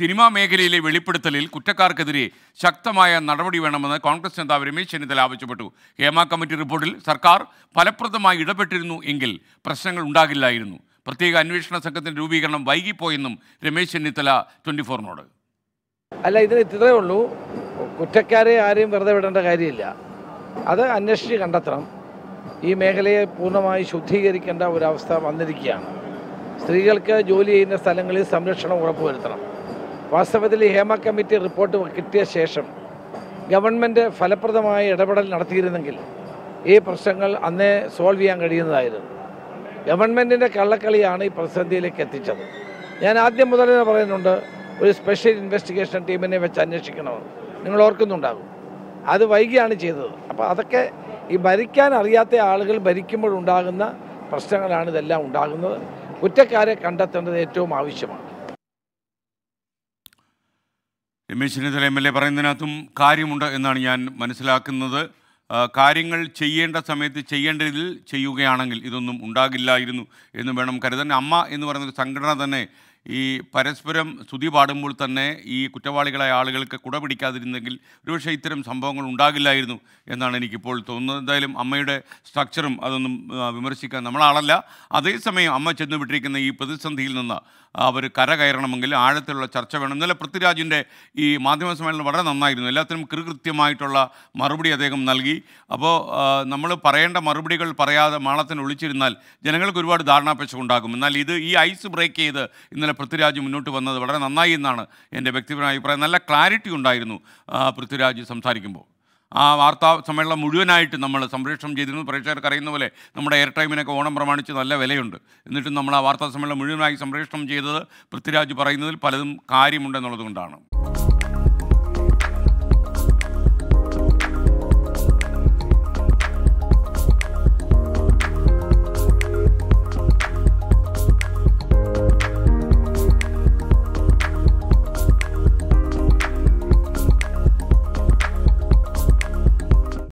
cinema മേഖലയിലെ വെളിപ്പെടുത്തലിൽ കുറ്റക്കാർക്കെതിരെ ശക്തമായ നടപടി വേണമെന്ന് കോൺഗ്രസ് നേതാവ് രമേശ് ചെന്നിത്തല ആവശ്യപ്പെട്ടു ഹേമ കമ്മിറ്റി റിപ്പോർട്ടിൽ സർക്കാർ ഫലപ്രദമായി ഇടപെട്ടിരുന്നു എങ്കിൽ പ്രശ്നങ്ങൾ ഉണ്ടാകില്ലായിരുന്നു പ്രത്യേക അന്വേഷണ സംഘത്തിന്റെ രൂപീകരണം വൈകിപ്പോയെന്നും രമേശ് ചെന്നിത്തല ട്വന്റി ഫോറിനോട് അല്ല ഇതിന് ഇത്രേ ഉള്ളൂ കുറ്റക്കാരെ ആരെയും വെറുതെ വിടേണ്ട കാര്യമില്ല അത് അന്വേഷിച്ച് കണ്ടെത്തണം ഈ മേഖലയെ പൂർണ്ണമായി ശുദ്ധീകരിക്കേണ്ട ഒരവസ്ഥ വന്നിരിക്കുകയാണ് സ്ത്രീകൾക്ക് ജോലി ചെയ്യുന്ന സ്ഥലങ്ങളിൽ സംരക്ഷണം ഉറപ്പുവരുത്തണം വാസ്തവത്തിൽ ഹേമ കമ്മിറ്റി റിപ്പോർട്ട് കിട്ടിയ ശേഷം ഗവൺമെൻറ് ഫലപ്രദമായ ഇടപെടൽ നടത്തിയിരുന്നെങ്കിൽ ഈ പ്രശ്നങ്ങൾ അന്നേ സോൾവ് ചെയ്യാൻ കഴിയുന്നതായിരുന്നു ഗവൺമെൻറ്റിൻ്റെ കള്ളക്കളിയാണ് ഈ പ്രതിസന്ധിയിലേക്ക് എത്തിച്ചത് ഞാൻ ആദ്യം മുതൽ തന്നെ പറയുന്നുണ്ട് ഒരു സ്പെഷ്യൽ ഇൻവെസ്റ്റിഗേഷൻ ടീമിനെ വെച്ച് അന്വേഷിക്കണമെന്ന് നിങ്ങൾ ഓർക്കുന്നുണ്ടാകും അത് വൈകിയാണ് ചെയ്തത് അപ്പോൾ അതൊക്കെ ഈ ഭരിക്കാൻ അറിയാത്ത ആളുകൾ ഭരിക്കുമ്പോഴുണ്ടാകുന്ന പ്രശ്നങ്ങളാണ് ഇതെല്ലാം ഉണ്ടാകുന്നത് കുറ്റക്കാരെ കണ്ടെത്തേണ്ടത് ഏറ്റവും ആവശ്യമാണ് ചെന്നിത്തല എം എൽ എ പറയുന്നതിനകത്തും കാര്യമുണ്ട് എന്നാണ് ഞാൻ മനസ്സിലാക്കുന്നത് കാര്യങ്ങൾ ചെയ്യേണ്ട സമയത്ത് ചെയ്യേണ്ട രീതിയിൽ ചെയ്യുകയാണെങ്കിൽ ഇതൊന്നും ഉണ്ടാകില്ലായിരുന്നു എന്ന് വേണം കരുതാൻ അമ്മ എന്ന് പറയുന്നൊരു സംഘടന തന്നെ ഈ പരസ്പരം സ്തുതി പാടുമ്പോൾ തന്നെ ഈ കുറ്റവാളികളായ ആളുകൾക്ക് കുട പിടിക്കാതിരുന്നെങ്കിൽ ഒരുപക്ഷെ ഇത്തരം സംഭവങ്ങൾ ഉണ്ടാകില്ലായിരുന്നു എന്നാണ് എനിക്കിപ്പോൾ തോന്നുന്നത് എന്തായാലും അമ്മയുടെ സ്ട്രക്ചറും അതൊന്നും വിമർശിക്കാൻ നമ്മളാളല്ല അതേസമയം അമ്മ ചെന്നു വിട്ടിരിക്കുന്ന ഈ പ്രതിസന്ധിയിൽ നിന്ന് അവർ കരകയറണമെങ്കിൽ ആഴത്തിലുള്ള ചർച്ച വേണം ഇന്നലെ പൃഥ്വിരാജിൻ്റെ ഈ മാധ്യമ സമ്മേളനം വളരെ നന്നായിരുന്നു എല്ലാത്തിനും കൃകൃത്യമായിട്ടുള്ള മറുപടി അദ്ദേഹം നൽകി അപ്പോൾ നമ്മൾ പറയേണ്ട മറുപടികൾ പറയാതെ മാളത്തിന് ഒളിച്ചിരുന്നാൽ ജനങ്ങൾക്ക് ഒരുപാട് ധാരണാപേക്ഷ ഉണ്ടാകും എന്നാൽ ഇത് ഈ ഐസ് ബ്രേക്ക് ചെയ്ത് ഇന്നലെ പൃഥ്വിരാജ് മുന്നോട്ട് വന്നത് വളരെ നന്നായി എന്നാണ് എൻ്റെ വ്യക്തിപരമായ അഭിപ്രായം നല്ല ക്ലാരിറ്റി ഉണ്ടായിരുന്നു പൃഥ്വിരാജ് സംസാരിക്കുമ്പോൾ ആ വാർത്താ സമ്മേളനം മുഴുവനായിട്ട് നമ്മൾ സംപ്രേഷണം ചെയ്തിരുന്നു പ്രേക്ഷകർക്ക് അറിയുന്ന പോലെ നമ്മുടെ എയർ ടൈമിനൊക്കെ ഓണം പ്രമാണിച്ച് നല്ല വിലയുണ്ട് എന്നിട്ടും നമ്മൾ ആ വാർത്താ സമ്മേളനം മുഴുവനായി സംപ്രേഷണം ചെയ്തത് പൃഥ്വിരാജ് പറയുന്നതിൽ പലതും കാര്യമുണ്ടെന്നുള്ളത് കൊണ്ടാണ്